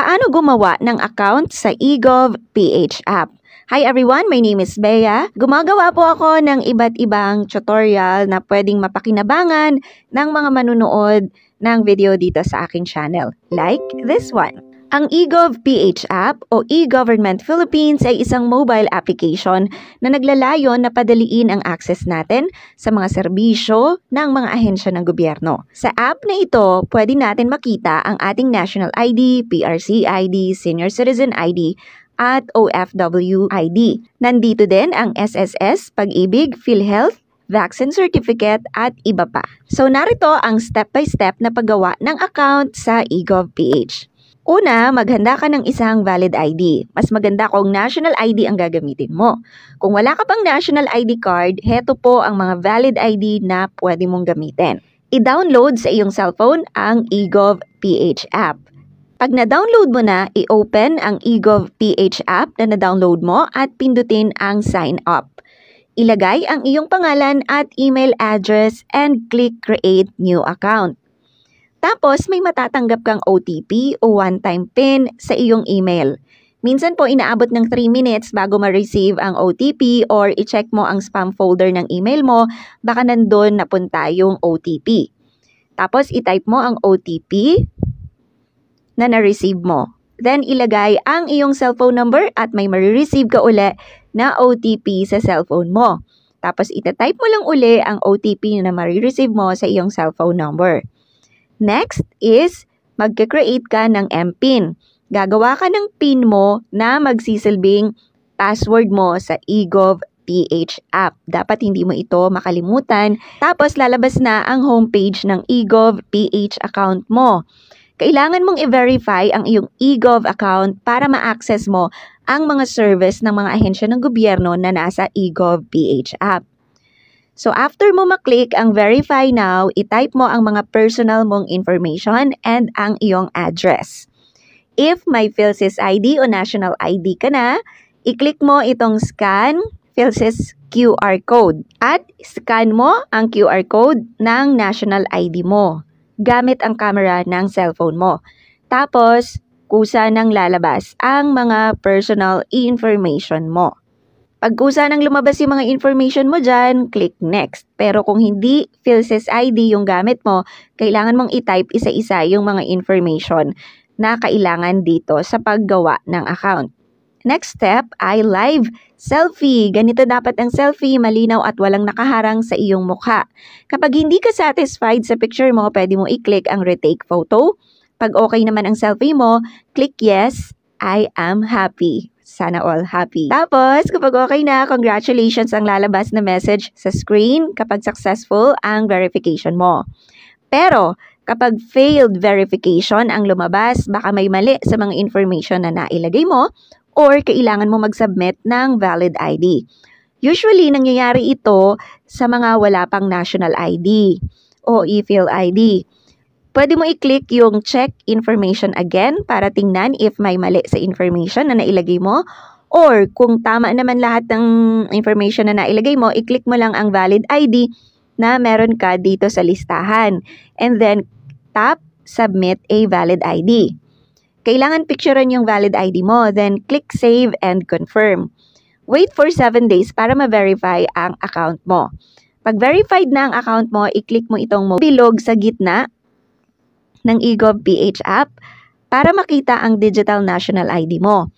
Paano gumawa ng account sa eGov PH app? Hi everyone, my name is Bea. Gumagawa po ako ng iba't ibang tutorial na pwedeng mapakinabangan ng mga manunood ng video dito sa aking channel. Like this one. Ang eGovPH app o eGovernment Philippines ay isang mobile application na naglalayon na padaliin ang access natin sa mga serbisyo ng mga ahensya ng gobyerno. Sa app na ito, pwede natin makita ang ating national ID, PRC ID, senior citizen ID, at OFW ID. Nandito din ang SSS, Pag-ibig, PhilHealth, vaccine certificate at iba pa. So narito ang step-by-step na paggawa ng account sa eGovPH. Una, maghanda ka ng isang valid ID. Mas maganda kung national ID ang gagamitin mo. Kung wala ka pang national ID card, heto po ang mga valid ID na pwede mong gamitin. I-download sa iyong cellphone ang eGovPH app. Pag na-download mo na, i-open ang eGovPH app na na-download mo at pindutin ang sign up. Ilagay ang iyong pangalan at email address and click create new account. Tapos may matatanggap kang OTP o one-time PIN sa iyong email. Minsan po inaabot ng 3 minutes bago ma-receive ang OTP or i-check mo ang spam folder ng email mo, baka nandun napunta yung OTP. Tapos i-type mo ang OTP na na-receive mo. Then ilagay ang iyong cellphone number at may ma-receive ka uli na OTP sa cellphone mo. Tapos ita-type mo lang uli ang OTP na ma-receive mo sa iyong cellphone number. Next is magka-create ka ng MPIN. Gagawa ka ng PIN mo na magsisilbing password mo sa eGov PH app. Dapat hindi mo ito makalimutan. Tapos lalabas na ang homepage ng eGov PH account mo. Kailangan mong i-verify ang iyong eGov account para ma-access mo ang mga service ng mga ahensya ng gobyerno na nasa eGov PH app. So after mo maklik ang verify now, itype mo ang mga personal mong information and ang iyong address. If may PhilSys ID o national ID ka na, i-click mo itong scan PhilSys QR code at scan mo ang QR code ng national ID mo gamit ang camera ng cellphone mo. Tapos, kusa nang lalabas ang mga personal information mo. Pag Pagkusa nang lumabas yung mga information mo dyan, click next. Pero kung hindi PhilSys ID yung gamit mo, kailangan mong i-type isa-isa yung mga information na kailangan dito sa paggawa ng account. Next step I live selfie. Ganito dapat ang selfie, malinaw at walang nakaharang sa iyong mukha. Kapag hindi ka satisfied sa picture mo, pwede mo i-click ang retake photo. Pag okay naman ang selfie mo, click yes, I am happy. Sana all happy. Tapos, kapag okay na, congratulations ang lalabas na message sa screen kapag successful ang verification mo. Pero, kapag failed verification ang lumabas, baka may mali sa mga information na nailagay mo or kailangan mo mag-submit ng valid ID. Usually, nangyayari ito sa mga wala pang national ID o e-fill ID. Pwede mo i-click yung check information again para tingnan if may mali sa information na nailagay mo or kung tama naman lahat ng information na nailagay mo, i-click mo lang ang valid ID na meron ka dito sa listahan and then tap submit a valid ID. Kailangan picturean yung valid ID mo, then click save and confirm. Wait for 7 days para ma-verify ang account mo. Pag verified na ang account mo, i-click mo itong bilog sa gitna ng eGov PH app para makita ang digital national ID mo.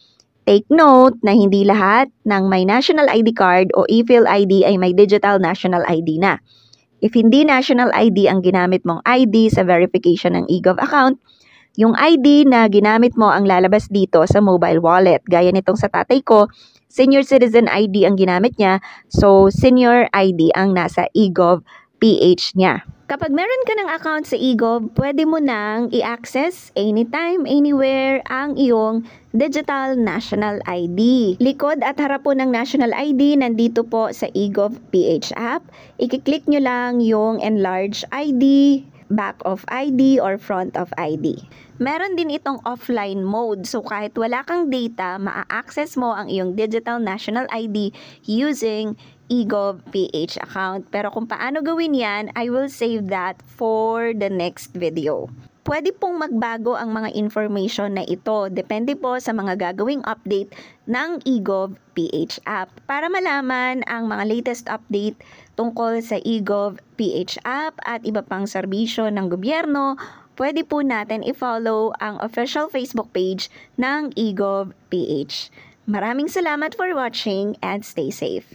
Take note na hindi lahat ng may national ID card o e-fill ID ay may digital national ID na. If hindi national ID ang ginamit mong ID sa verification ng eGov account, yung ID na ginamit mo ang lalabas dito sa mobile wallet. Gaya nitong sa tatay ko, senior citizen ID ang ginamit niya, so senior ID ang nasa eGov PH niya. Kapag meron ka ng account sa eGov, pwede mo nang i-access anytime, anywhere ang iyong Digital National ID. Likod at harap po ng National ID nandito po sa eGov PH app. Ikiklik nyo lang yung Enlarge ID back of ID or front of ID. Meron din itong offline mode so kahit wala kang data, maa-access mo ang iyong digital national ID using eGovPH account. Pero kung paano gawin yan, I will save that for the next video. Pwede pong magbago ang mga information na ito depende po sa mga gagawing update ng eGov PH app. Para malaman ang mga latest update tungkol sa eGov PH app at iba pang serbisyo ng gobyerno, pwede po natin i-follow ang official Facebook page ng eGov PH. Maraming salamat for watching and stay safe.